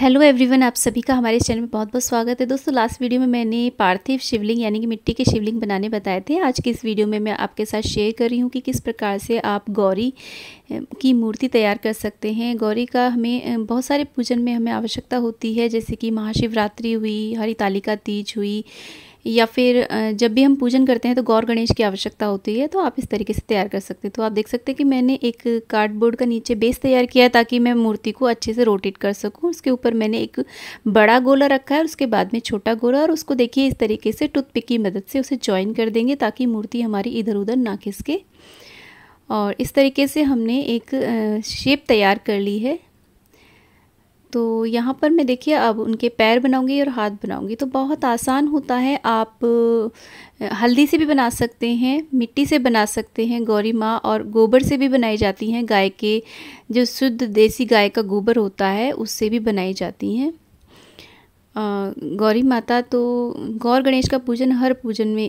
hello everyone आप सभी का हमारे चैनल में बहुत बहुत स्वागत है दोस्तों लास्ट वीडियो में मैंने पार्थिव शिवलिंग यानी कि मिट्टी के शिवलिंग बनाने बताए थे आज के इस वीडियो में मैं आपके साथ शेयर कर रही हूँ कि किस प्रकार से आप गौरी की मूर्ति तैयार कर सकते हैं गौरी का हमें बहुत सारे पूजन में हमें आवश्यकता होती है जैसे कि महाशिवरात्रि हुई हरितालिका तीज हुई या फिर जब भी हम पूजन करते हैं तो गौर गणेश की आवश्यकता होती है तो आप इस तरीके से तैयार कर सकते हैं तो आप देख सकते हैं कि मैंने एक कार्डबोर्ड का नीचे बेस तैयार किया है ताकि मैं मूर्ति को अच्छे से रोटेट कर सकूँ उसके ऊपर मैंने एक बड़ा गोला रखा है और उसके बाद में छोटा गोला और उसको देखिए इस तरीके से टूथपिक की मदद से उसे ज्वाइन कर देंगे ताकि मूर्ति हमारी इधर उधर ना खिसके और इस तरीके से हमने एक शेप तैयार कर ली है तो यहाँ पर मैं देखिए अब उनके पैर बनाऊंगी और हाथ बनाऊंगी तो बहुत आसान होता है आप हल्दी से भी बना सकते हैं मिट्टी से बना सकते हैं गौरी माँ और गोबर से भी बनाई जाती हैं गाय के जो शुद्ध देसी गाय का गोबर होता है उससे भी बनाई जाती हैं गौरी माता तो गौर गणेश का पूजन हर पूजन में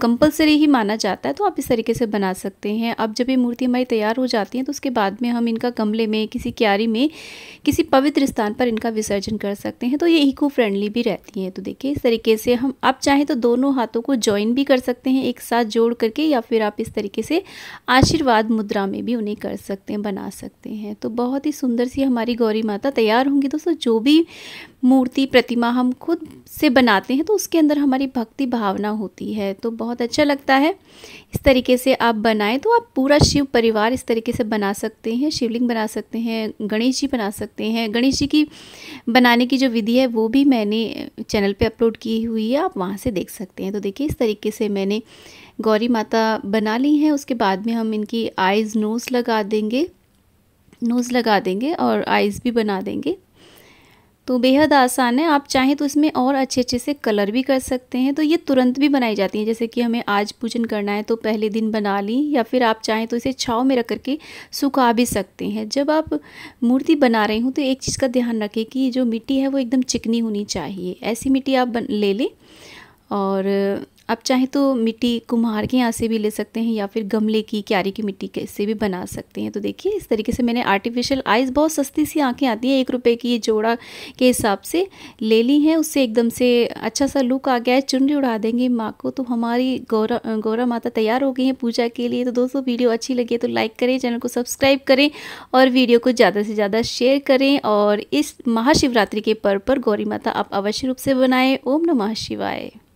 कंपलसरी ही माना जाता है तो आप इस तरीके से बना सकते हैं अब जब ये मूर्ति हमारी तैयार हो जाती है तो उसके बाद में हम इनका गमले में किसी क्यारी में किसी पवित्र स्थान पर इनका विसर्जन कर सकते हैं तो ये इको फ्रेंडली भी रहती हैं तो देखिए इस तरीके से हम आप चाहें तो दोनों हाथों को ज्वाइन भी कर सकते हैं एक साथ जोड़ करके या फिर आप इस तरीके से आशीर्वाद मुद्रा में भी उन्हें कर सकते हैं बना सकते हैं तो बहुत ही सुंदर सी हमारी गौरी माता तैयार होंगी दोस्तों जो भी मूर्ति प्रतिमा हम खुद से बनाते हैं तो उसके अंदर हमारी भक्ति भावना होती है तो बहुत अच्छा लगता है इस तरीके से आप बनाएं तो आप पूरा शिव परिवार इस तरीके से बना सकते हैं शिवलिंग बना सकते हैं गणेश जी बना सकते हैं गणेश जी की बनाने की जो विधि है वो भी मैंने चैनल पे अपलोड की हुई है आप वहाँ से देख सकते हैं तो देखिए इस तरीके से मैंने गौरी माता बना ली हैं उसके बाद में हम इनकी आइज़ नोज़ लगा देंगे नोज़ लगा देंगे और आइज़ भी बना देंगे तो बेहद आसान है आप चाहें तो इसमें और अच्छे अच्छे से कलर भी कर सकते हैं तो ये तुरंत भी बनाई जाती है जैसे कि हमें आज पूजन करना है तो पहले दिन बना ली या फिर आप चाहें तो इसे छाव में रख करके सुखा भी सकते हैं जब आप मूर्ति बना रहे हूँ तो एक चीज़ का ध्यान रखें कि जो मिट्टी है वो एकदम चिकनी होनी चाहिए ऐसी मिट्टी आप बन, ले लें और आप चाहे तो मिट्टी कुम्हार के यहाँ से भी ले सकते हैं या फिर गमले की क्यारी की मिट्टी के से भी बना सकते हैं तो देखिए इस तरीके से मैंने आर्टिफिशियल आइज़ बहुत सस्ती सी आँखें आती हैं एक रुपये की ये जोड़ा के हिसाब से ले ली हैं उससे एकदम से अच्छा सा लुक आ गया है चुनरी उड़ा देंगे माँ को तो हमारी गौरा गौरा माता तैयार हो गई है पूजा के लिए तो दोस्तों वीडियो अच्छी लगी है तो लाइक करें चैनल को सब्सक्राइब करें और वीडियो को ज़्यादा से ज़्यादा शेयर करें और इस महाशिवरात्रि के पर्व पर गौरी माता आप अवश्य रूप से बनाएं ओम नमः शिवाय